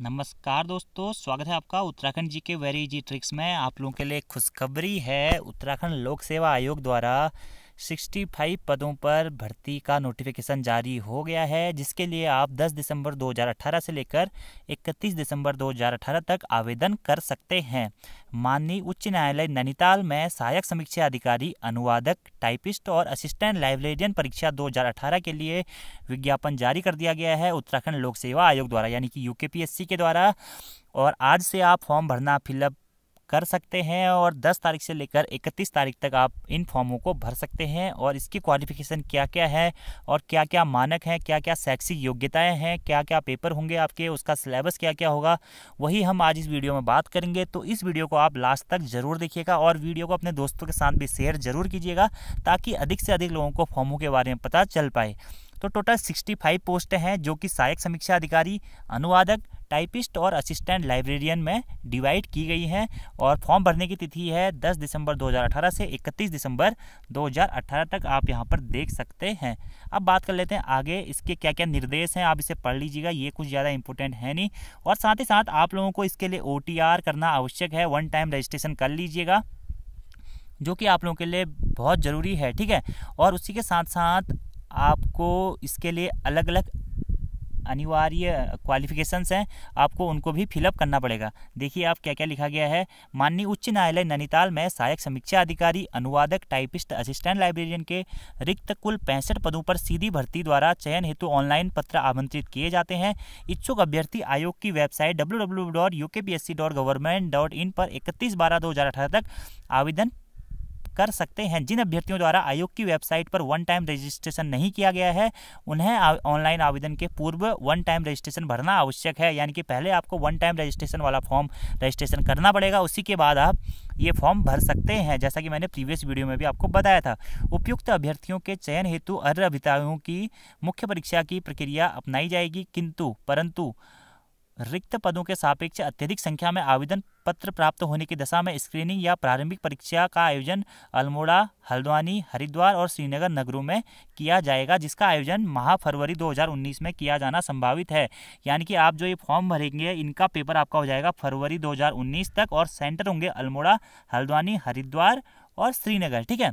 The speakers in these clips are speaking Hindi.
नमस्कार दोस्तों स्वागत है आपका उत्तराखंड जी के वेरी जी ट्रिक्स में आप लोगों के लिए खुशखबरी है उत्तराखंड लोक सेवा आयोग द्वारा 65 पदों पर भर्ती का नोटिफिकेशन जारी हो गया है जिसके लिए आप 10 दिसंबर 2018 से लेकर 31 दिसंबर 2018 तक आवेदन कर सकते हैं माननीय उच्च न्यायालय नैनीताल में सहायक समीक्षा अधिकारी अनुवादक टाइपिस्ट और असिस्टेंट लाइब्रेरियन परीक्षा 2018 के लिए विज्ञापन जारी कर दिया गया है उत्तराखंड लोक सेवा आयोग द्वारा यानी कि यूकेपीएससी के द्वारा और आज से आप फॉर्म भरना फिलअप कर सकते हैं और 10 तारीख से लेकर 31 तारीख तक आप इन फॉर्मों को भर सकते हैं और इसकी क्वालिफिकेशन क्या क्या है और क्या क्या मानक हैं क्या क्या शैक्षिक योग्यताएं हैं क्या क्या पेपर होंगे आपके उसका सिलेबस क्या क्या होगा वही हम आज इस वीडियो में बात करेंगे तो इस वीडियो को आप लास्ट तक ज़रूर देखिएगा और वीडियो को अपने दोस्तों के साथ भी शेयर ज़रूर कीजिएगा ताकि अधिक से अधिक लोगों को फॉर्मों के बारे में पता चल पाए तो टोटल सिक्सटी पोस्ट हैं जो कि सहायक समीक्षा अधिकारी अनुवादक टाइपिस्ट और असिस्टेंट लाइब्रेरियन में डिवाइड की गई है और फॉर्म भरने की तिथि है 10 दिसंबर 2018 से 31 दिसंबर 2018 तक आप यहाँ पर देख सकते हैं अब बात कर लेते हैं आगे इसके क्या क्या निर्देश हैं आप इसे पढ़ लीजिएगा ये कुछ ज़्यादा इंपॉर्टेंट है नहीं और साथ ही साथ आप लोगों को इसके लिए ओ करना आवश्यक है वन टाइम रजिस्ट्रेशन कर लीजिएगा जो कि आप लोगों के लिए बहुत ज़रूरी है ठीक है और उसी के साथ साथ आपको इसके लिए अलग अलग अनिवार्य क्वालिफिकेशंस हैं आपको उनको भी फिलअप करना पड़ेगा देखिए आप क्या क्या लिखा गया है माननीय उच्च न्यायालय नैनीताल में सहायक समीक्षा अधिकारी अनुवादक टाइपिस्ट असिस्टेंट लाइब्रेरियन के रिक्त कुल पैंसठ पदों पर सीधी भर्ती द्वारा चयन हेतु ऑनलाइन पत्र आमंत्रित किए जाते हैं इच्छुक अभ्यर्थी आयोग की वेबसाइट डब्ल्यू पर इकतीस बारह दो तक आवेदन कर सकते हैं जिन अभ्यर्थियों द्वारा आयोग की वेबसाइट पर वन टाइम रजिस्ट्रेशन नहीं किया गया है उन्हें ऑनलाइन आवेदन के पूर्व वन टाइम रजिस्ट्रेशन भरना आवश्यक है यानी कि पहले आपको वन टाइम रजिस्ट्रेशन वाला फॉर्म रजिस्ट्रेशन करना पड़ेगा उसी के बाद आप ये फॉर्म भर सकते हैं जैसा कि मैंने प्रीवियस वीडियो में भी आपको बताया था उपयुक्त अभ्यर्थियों के चयन हेतु अर्ध अभिताओं की मुख्य परीक्षा की प्रक्रिया अपनाई जाएगी किंतु परंतु रिक्त पदों के सापेक्ष अत्यधिक संख्या में आवेदन पत्र प्राप्त होने की दशा में स्क्रीनिंग या प्रारंभिक परीक्षा का आयोजन अल्मोड़ा हल्द्वानी हरिद्वार और श्रीनगर नगरों में किया जाएगा जिसका आयोजन माह फरवरी 2019 में किया जाना संभावित है यानी कि आप जो ये फॉर्म भरेंगे इनका पेपर आपका हो जाएगा फरवरी 2019 तक और सेंटर होंगे अल्मोड़ा हल्द्वानी हरिद्वार और श्रीनगर ठीक है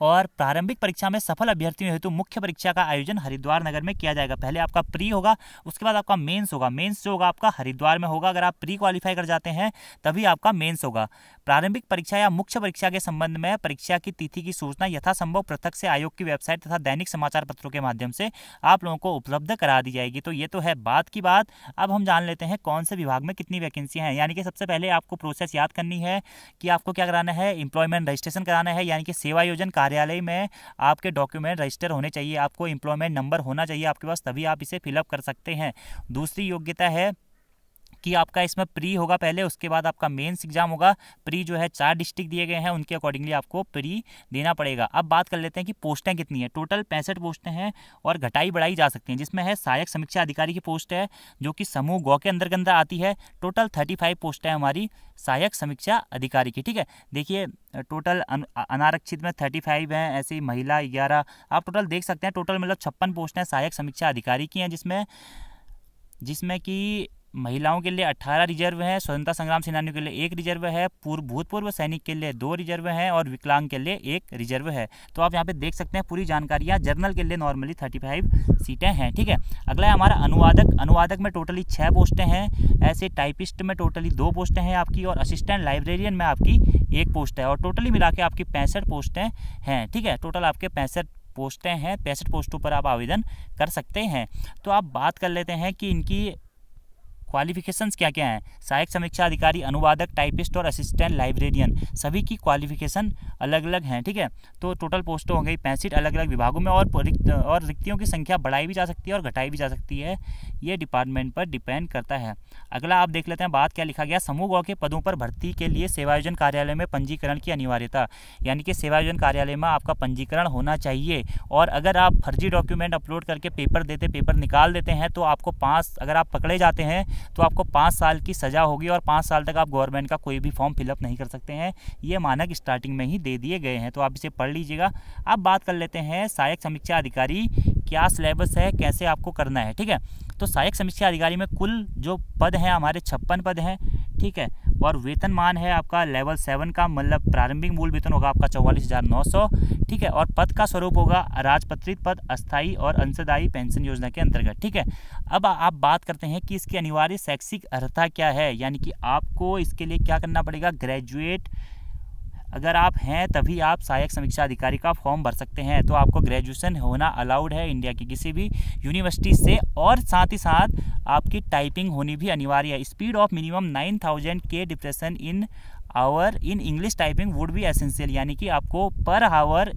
और प्रारंभिक परीक्षा में सफल अभ्यर्थियों हेतु मुख्य परीक्षा का आयोजन हरिद्वार नगर में किया जाएगा पहले आपका प्री होगा उसके बाद आपका मेंस होगा मेंस जो होगा आपका हरिद्वार में होगा अगर आप प्री क्वालिफाई कर जाते हैं तभी आपका मेंस होगा प्रारंभिक परीक्षा या मुख्य परीक्षा के संबंध में परीक्षा की तिथि की सूचना यथासंभव पृथक से आयोग की वेबसाइट तथा दैनिक समाचार पत्रों के माध्यम से आप लोगों को उपलब्ध करा दी जाएगी तो ये तो है बात की बात अब हम जान लेते हैं कौन से विभाग में कितनी वैकेंसी हैं यानी कि सबसे पहले आपको प्रोसेस याद करनी है कि आपको क्या कराना है इंप्लॉयमेंट रजिस्ट्रेशन कराना है यानी कि सेवायोजन कार्य कार्यालय में आपके डॉक्यूमेंट रजिस्टर होने चाहिए आपको एम्प्लॉयमेंट नंबर होना चाहिए आपके पास तभी आप इसे फिलअप कर सकते हैं दूसरी योग्यता है कि आपका इसमें प्री होगा पहले उसके बाद आपका मेन्स एग्जाम होगा प्री जो है चार डिस्ट्रिक्ट दिए गए हैं उनके अकॉर्डिंगली आपको प्री देना पड़ेगा अब बात कर लेते हैं कि पोस्टें कितनी है टोटल पैंसठ पोस्टें हैं और घटाई बढ़ाई जा सकती हैं जिसमें है सहायक समीक्षा अधिकारी की पोस्ट है जो कि समूह गौ के अंदर के अंदर आती है टोटल थर्टी फाइव पोस्टें हमारी सहायक समीक्षा अधिकारी की ठीक है देखिए टोटल अनारक्षित में थर्टी फाइव हैं ऐसे ही महिला ग्यारह आप टोटल देख सकते हैं टोटल मतलब छप्पन पोस्टें सहायक समीक्षा अधिकारी की हैं जिसमें जिसमें कि महिलाओं के लिए 18 रिजर्व हैं स्वतंत्रता संग्राम सेनानियों के लिए एक रिजर्व है पूर्व भूतपूर्व सैनिक के लिए दो रिजर्व हैं और विकलांग के लिए एक रिजर्व है तो आप यहाँ पे देख सकते हैं पूरी जानकारियाँ जर्नल के लिए नॉर्मली 35 सीटें हैं ठीक है अगला है हमारा अनुवादक अनुवादक में टोटली छः पोस्टें हैं ऐसे टाइपिस्ट में टोटली दो पोस्टें हैं आपकी और असिस्टेंट लाइब्रेरियन में आपकी एक पोस्ट है और टोटली मिला के आपकी पैंसठ पोस्टें हैं ठीक है टोटल आपके पैंसठ पोस्टें हैं पैंसठ पोस्टों पर आप आवेदन कर सकते हैं तो आप बात कर लेते हैं कि इनकी क्वालिफिकेशंस क्या क्या हैं सहायक समीक्षा अधिकारी अनुवादक टाइपिस्ट और असिस्टेंट लाइब्रेरियन सभी की क्वालिफिकेशन अलग अलग हैं ठीक है तो टोटल पोस्टों हो गई पैंसठ अलग अलग विभागों में और रिक्त और रिक्तियों की संख्या बढ़ाई भी जा सकती है और घटाई भी जा सकती है ये डिपार्टमेंट पर डिपेंड करता है अगला आप देख लेते हैं बात क्या लिखा गया समूह गौ के पदों पर भर्ती के लिए सेवायोजन कार्यालय में पंजीकरण की अनिवार्यता यानी कि सेवायोजन कार्यालय में आपका पंजीकरण होना चाहिए और अगर आप फर्जी डॉक्यूमेंट अपलोड करके पेपर देते पेपर निकाल देते हैं तो आपको पाँच अगर आप पकड़े जाते हैं तो आपको पाँच साल की सज़ा होगी और पाँच साल तक आप गवर्नमेंट का कोई भी फॉर्म फिलअप नहीं कर सकते हैं ये मानक स्टार्टिंग में ही दे दिए गए हैं तो आप इसे पढ़ लीजिएगा अब बात कर लेते हैं सहायक समीक्षा अधिकारी क्या सिलेबस है कैसे आपको करना है ठीक है तो सहायक समीक्षा अधिकारी में कुल जो पद हैं हमारे छप्पन पद हैं ठीक है और वेतनमान है आपका लेवल सेवन का मतलब प्रारंभिक मूल वेतन होगा आपका चौवालीस हज़ार नौ सौ ठीक है और पद का स्वरूप होगा राजपत्रित पद अस्थाई और अंशदायी पेंशन योजना के अंतर्गत ठीक है अब आप बात करते हैं कि इसकी अनिवार्य शैक्षिक अर्हता क्या है यानी कि आपको इसके लिए क्या करना पड़ेगा ग्रेजुएट अगर आप हैं तभी आप सहायक समीक्षा अधिकारी का फॉर्म भर सकते हैं तो आपको ग्रेजुएशन होना अलाउड है इंडिया की किसी भी यूनिवर्सिटी से और साथ ही साथ आपकी टाइपिंग होनी भी अनिवार्य है speed of minimum nine thousand के depression in hour in English typing would भी एसेंशियल यानी कि आपको पर आवर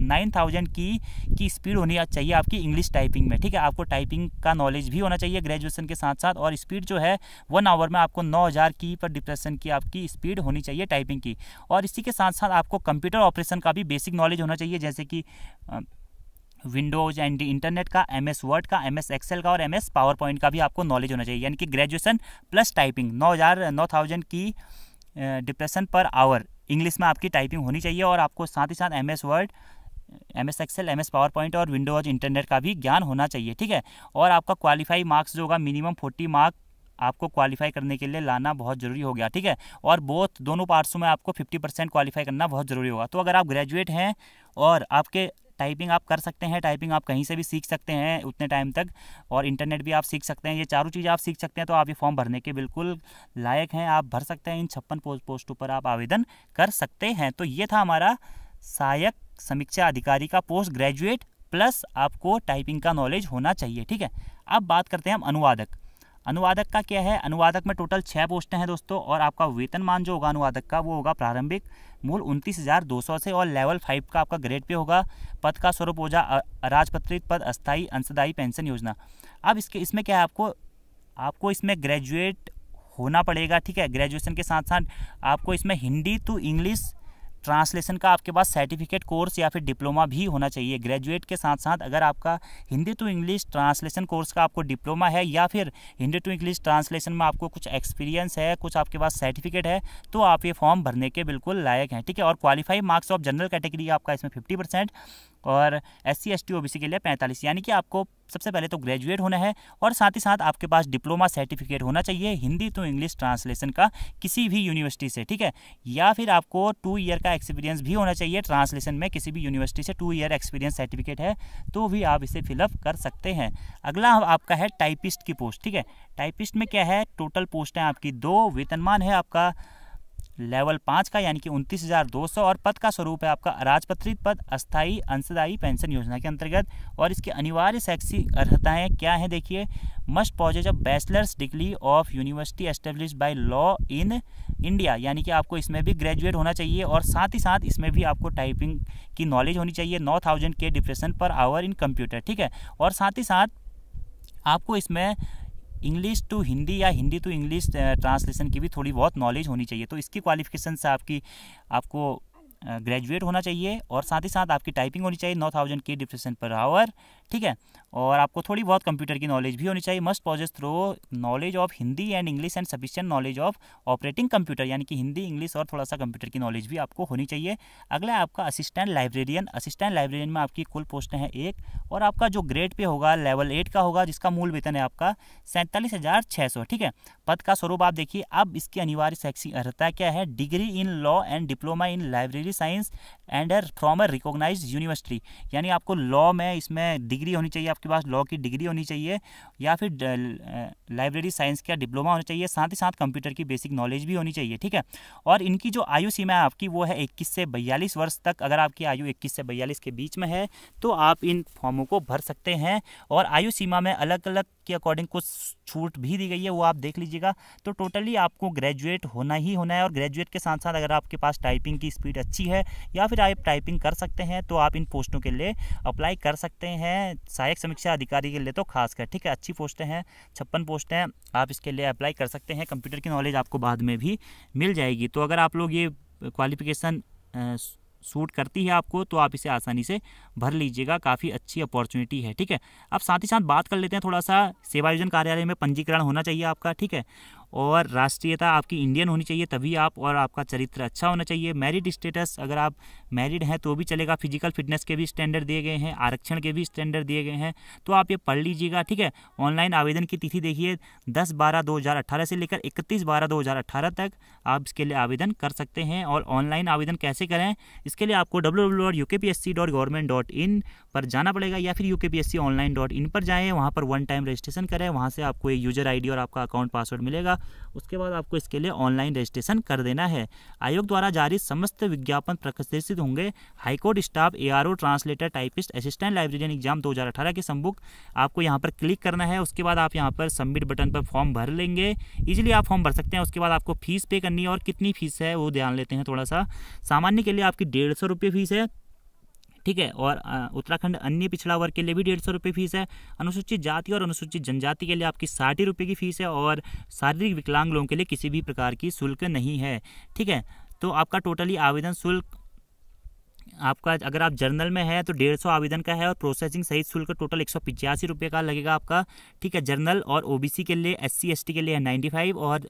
नाइन थाउजेंड की की स्पीड होनी चाहिए आपकी इंग्लिश टाइपिंग में ठीक है आपको टाइपिंग का नॉलेज भी होना चाहिए ग्रेजुएशन के साथ साथ और स्पीड जो है वन आवर में आपको नौ हज़ार की पर डिप्रेशन की आपकी स्पीड होनी चाहिए टाइपिंग की और इसी के साथ साथ आपको कंप्यूटर ऑपरेशन का भी बेसिक नॉलेज होना चाहिए जैसे कि विंडोज एंड इंटरनेट का एम एस वर्ड का एम एस एक्सेल का और एम एस पावर पॉइंट का भी आपको नॉलेज होना चाहिए यानी कि ग्रेजुएसन प्लस टाइपिंग नौ हज़ार नौ थाउजेंड की डिप्रेशन पर आवर इंग्लिश में आपकी टाइपिंग होनी चाहिए और आपको साथ ही साथ M S Word M S Excel M S PowerPoint और विंडोज इंटरनेट का भी ज्ञान होना चाहिए ठीक है और आपका क्वालिफाई मार्क्स जो होगा मिनिमम फोर्टी मार्क आपको क्वालिफाई करने के लिए लाना बहुत ज़रूरी हो गया ठीक है और बोथ दोनों पार्ट्सों में आपको फिफ्टी परसेंट क्वालिफाई करना बहुत ज़रूरी होगा तो अगर आप ग्रेजुएट हैं और आपके टाइपिंग आप कर सकते हैं टाइपिंग आप कहीं से भी सीख सकते हैं उतने टाइम तक और इंटरनेट भी आप सीख सकते हैं ये चारों चीज़ें आप सीख सकते हैं तो आप ये फॉर्म भरने के बिल्कुल लायक हैं आप भर सकते हैं इन छप्पन पोस्टों पर आप आवेदन कर सकते हैं तो ये था हमारा सहायक समीक्षा अधिकारी का पोस्ट ग्रेजुएट प्लस आपको टाइपिंग का नॉलेज होना चाहिए ठीक है अब बात करते हैं हम अनुवादक अनुवादक का क्या है अनुवादक में टोटल छः पोस्टें हैं दोस्तों और आपका वेतनमान जो होगा अनुवादक का वो होगा प्रारंभिक मूल उनतीस हज़ार दो सौ से और लेवल फाइव का आपका ग्रेड पे होगा पद का स्वरूप हो जा राजपत्रित पद अस्थायी अंशदायी पेंशन योजना अब इसके इसमें क्या है आपको आपको इसमें ग्रेजुएट होना पड़ेगा ठीक है ग्रेजुएशन के साथ साथ आपको इसमें हिंदी टू इंग्लिश ट्रांसलेशन का आपके पास सर्टिफिकेट कोर्स या फिर डिप्लोमा भी होना चाहिए ग्रेजुएट के साथ साथ अगर आपका Hindi to English translation course का आपको डिप्लोमा है या फिर हिंदी टू इंग्लिश ट्रांसलेशन में आपको कुछ एक्सपीरियंस है कुछ आपके पास सर्टिफिकेट है तो आप ये फॉर्म भरने के बिल्कुल लायक हैं ठीक है और qualified marks of general category आपका इसमें फिफ्टी परसेंट और S C S T O B C के लिए पैंतालीस यानी कि आपको सबसे पहले तो ग्रेजुएट होना है और साथ ही साथ आपके पास डिप्लोमा सर्टिफिकेट होना चाहिए हिंदी तो इंग्लिश ट्रांसलेशन का किसी भी यूनिवर्सिटी से ठीक है या फिर आपको टू ईयर का एक्सपीरियंस भी होना चाहिए ट्रांसलेशन में किसी भी यूनिवर्सिटी से टू ईयर एक्सपीरियंस सर्टिफिकेट है तो भी आप इसे फिलअप कर सकते हैं अगला आपका है टाइपिस्ट की पोस्ट ठीक है टाइपिस्ट में क्या है टोटल पोस्ट है आपकी दो वेतनमान है आपका लेवल पाँच का यानी कि उनतीस हज़ार दो सौ और पद का स्वरूप है आपका अराजपत्रित पद अस्थाई अंशदायी पेंशन योजना के अंतर्गत और इसकी अनिवार्य शैक्षिक अर्हताएँ क्या हैं देखिए must possess of bachelor's degree of university establish by law in India यानी कि आपको इसमें भी ग्रेजुएट होना चाहिए और साथ ही साथ इसमें भी आपको टाइपिंग की नॉलेज होनी चाहिए नौ थाउजेंड के डिप्रेशन पर आवर इन कंप्यूटर ठीक है और साथ ही साथ आपको इसमें इंग्लिश टू हिंदी या हिंदी टू इंग्लिश ट्रांसलेशन की भी थोड़ी बहुत नॉलेज होनी चाहिए तो इसकी क्वालिफिकेशन से आपकी आपको ग्रेजुएट uh, होना चाहिए और साथ ही साथ आपकी टाइपिंग होनी चाहिए नौ थाउजेंड के डिप्रेशन पर आवर ठीक है और आपको थोड़ी बहुत कंप्यूटर की नॉलेज भी होनी चाहिए must possess thorough knowledge of Hindi and English and sufficient knowledge of operating computer यानी कि हिंदी इंग्लिश और थोड़ा सा कंप्यूटर की नॉलेज भी आपको होनी चाहिए अगला आपका असिस्टेंट लाइब्रेरियन असिस्टेंट लाइब्रेरियन में आपकी कुल पोस्ट है एक और आपका जो ग्रेड पे होगा लेवल एट का होगा जिसका मूल वेतन है आपका सैंतालीस हज़ार सौ ठीक है पद का स्वरूप आप देखिए अब इसकी अनिवार्य शैक्षिक अर्हता क्या है degree in law and diploma in library science and from a recognise university यानी आपको लॉ में इसमें डिग्री डिग्री होनी चाहिए आपके पास लॉ की डिग्री होनी चाहिए या फिर लाइब्रेरी साइंस का डिप्लोमा होना चाहिए साथ ही साथ कंप्यूटर की बेसिक नॉलेज भी होनी चाहिए ठीक है और इनकी जो आयु सीमा है आपकी वो है इक्कीस से बयालीस वर्ष तक अगर आपकी आयु इक्कीस से बयालीस के बीच में है तो आप इन फॉर्मों को भर सकते हैं और आयु सीमा में अलग अलग के अकॉर्डिंग कुछ छूट भी दी गई है वो आप देख लीजिएगा तो टोटली आपको ग्रेजुएट होना ही होना है और ग्रेजुएट के साथ साथ अगर आपके पास टाइपिंग की स्पीड अच्छी है या फिर आप टाइपिंग कर सकते हैं तो आप इन पोस्टों के लिए अप्लाई कर सकते हैं सहायक समीक्षा अधिकारी के लिए तो खासकर ठीक है अच्छी पोस्टें हैं छप्पन पोस्टें हैं आप इसके लिए अप्लाई कर सकते हैं कंप्यूटर की नॉलेज आपको बाद में भी मिल जाएगी तो अगर आप लोग ये क्वालिफिकेशन सूट करती है आपको तो आप इसे आसानी से भर लीजिएगा काफ़ी अच्छी अपॉर्चुनिटी है ठीक है अब साथ ही साथ बात कर लेते हैं थोड़ा सा सेवायोजन कार्यालय में पंजीकरण होना चाहिए आपका ठीक है और राष्ट्रीयता आपकी इंडियन होनी चाहिए तभी आप और आपका चरित्र अच्छा होना चाहिए मैरिड स्टेटस अगर आप मैरिड हैं तो भी चलेगा फिजिकल फिटनेस के भी स्टैंडर्ड दिए गए हैं आरक्षण के भी स्टैंडर्ड दिए गए हैं तो आप ये पढ़ लीजिएगा ठीक है ऑनलाइन आवेदन की तिथि देखिए दस बारह दो हज़ार से लेकर इकतीस बारह दो हज़ार तक आप इसके लिए आवेदन कर सकते हैं और ऑनलाइन आवेदन कैसे करें इसके लिए आपको W W dot U K P S C dot government dot in पर जाना पड़ेगा या फिर U K P S C online dot in पर जाएँ वहाँ पर वन टाइम रजिस्ट्रेशन करें वहाँ से आपको एक यूजर आई डी और आपका अकाउंट पासवर्ड मिलेगा उसके बाद आपको इसके लिए ऑनलाइन रजिस्ट्रेशन कर देना है आयोग द्वारा जारी समस्त विज्ञापन प्रकाशित होंगे हाईकोर्ट स्टाफ ओ translator typist assistant librarian exam 2018 के सम्बुक आपको यहाँ पर क्लिक करना है उसके बाद आप यहाँ पर सबमिट बटन पर फॉर्म भर लेंगे इजिली आप फॉर्म भर सकते हैं उसके बाद आपको फीस पे करनी है और कितनी फीस है वो ध्यान लेते हैं थोड़ा सा सामान्य के लिए आपकी डेढ़ सौ फीस है ठीक है और उत्तराखंड अन्य पिछड़ा वर्ग के लिए भी डेढ़ सौ रुपये फीस है अनुसूचित जाति और अनुसूचित जनजाति के लिए आपकी साठ ही रुपये की फ़ीस है और शारीरिक विकलांग लोगों के लिए किसी भी प्रकार की शुल्क नहीं है ठीक है तो आपका टोटली आवेदन शुल्क आपका अगर आप जर्नल में है तो डेढ़ सौ आवेदन का है और प्रोसेसिंग सहित शुल्क टोटल एक सौ पिचासी रुपये का लगेगा आपका ठीक है जर्नल और ओबीसी के लिए एससी एसटी के लिए है नाइन्टी फाइव और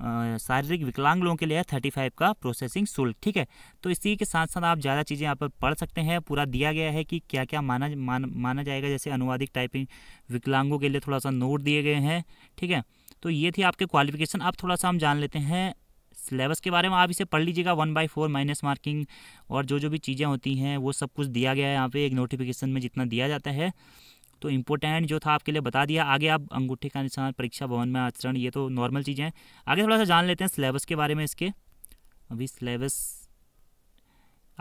शारीरिक विकलांग लोगों के लिए है थर्टी फाइव का प्रोसेसिंग शुल्क ठीक है तो इसी के साथ साथ आप ज़्यादा चीज़ें यहाँ पर पढ़ सकते हैं पूरा दिया गया है कि क्या क्या माना मान, माना जाएगा जैसे अनुवादिक टाइपिंग विकलांगों के लिए थोड़ा सा नोट दिए गए हैं ठीक है तो ये थी आपके क्वालिफिकेशन आप थोड़ा सा हम जान लेते हैं सिलेबस के बारे में आप इसे पढ़ लीजिएगा one by four minus marking और जो जो भी चीज़ें होती हैं वो सब कुछ दिया गया है यहाँ पे एक नोटिफिकेशन में जितना दिया जाता है तो इम्पोर्टेंट जो था आपके लिए बता दिया आगे आप अंगूठे का निशान परीक्षा भवन में आचरण ये तो नॉर्मल चीज़ें हैं आगे थोड़ा सा जान लेते हैं सिलेबस के बारे में इसके अभी सिलेबस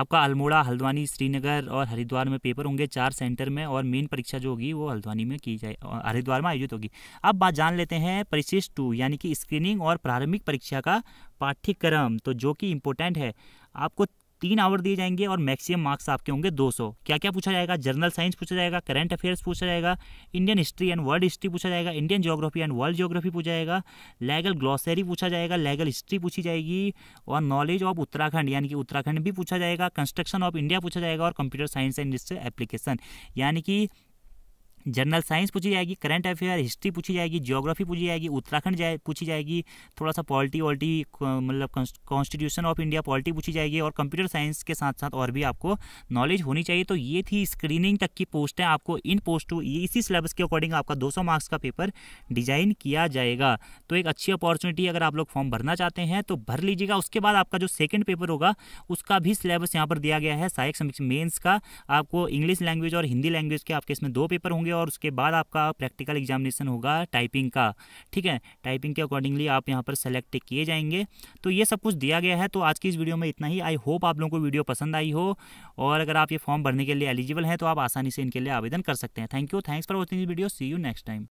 आपका अल्मोड़ा हल्द्वानी श्रीनगर और हरिद्वार में पेपर होंगे चार सेंटर में और मेन परीक्षा जो होगी वो हल्द्वानी में की जाए हरिद्वार में आयोजित होगी अब बात जान लेते हैं परिशिष्ट टू यानी कि स्क्रीनिंग और प्रारंभिक परीक्षा का पाठ्यक्रम तो जो कि इम्पोर्टेंट है आपको तीन आवर दिए जाएंगे और मैक्सिमम मार्क्स आपके होंगे 200 क्या क्या पूछा जाएगा जनरल साइंस पूछा जाएगा करंट अफेयर्स पूछा जाएगा Indian history and world history पूछा जाएगा Indian geography and world geography पूछा जाएगा लेगल ग्लॉसरी पूछा जाएगा लेगल हिस्ट्री पूछी जाएगी और नॉलेज ऑफ उत्तराखंड यानी कि उत्तराखंड भी पूछा जाएगा कंस्ट्रक्शन ऑफ इंडिया पूछा जाएगा और computer science and industry application यानी कि जनरल साइंस पूछी जाएगी करंट अफेयर हिस्ट्री पूछी जाएगी ज्योग्राफी पूछी जाएगी उत्तराखंड जाए पूछी जाएगी थोड़ा सा पॉलिटी वॉल्टी मतलब कॉन्स्टिट्यूशन ऑफ इंडिया पॉलिटी पूछी जाएगी और कंप्यूटर साइंस के साथ साथ और भी आपको नॉलेज होनी चाहिए तो ये थी स्क्रीनिंग तक की पोस्टें आपको इन पोस्टों इसी सिलेबस के अकॉर्डिंग आपका दो मार्क्स का पेपर डिजाइन किया जाएगा तो एक अच्छी अपॉर्चुनिटी अगर आप लोग फॉर्म भरना चाहते हैं तो भर लीजिएगा उसके बाद आपका जो सेकेंड पेपर होगा उसका भी सिलेबस यहाँ पर दिया गया है सहायक समीक्षा मेन्स का आपको इंग्लिश लैंग्वेज और हिंदी लैंग्वेज के आपके इसमें दो पेपर होंगे और उसके बाद आपका प्रैक्टिकल एग्जामिनेशन होगा टाइपिंग का ठीक है टाइपिंग के अकॉर्डिंगली आप यहाँ पर सेलेक्ट किए जाएंगे तो ये सब कुछ दिया गया है तो आज की इस वीडियो में इतना ही आई होप आप लोगों को वीडियो पसंद आई हो और अगर आप ये फॉर्म भरने के लिए एलिजिबल हैं तो आप आसानी से इनके लिए आवेदन कर सकते हैं thank you thanks for watching this video see you next time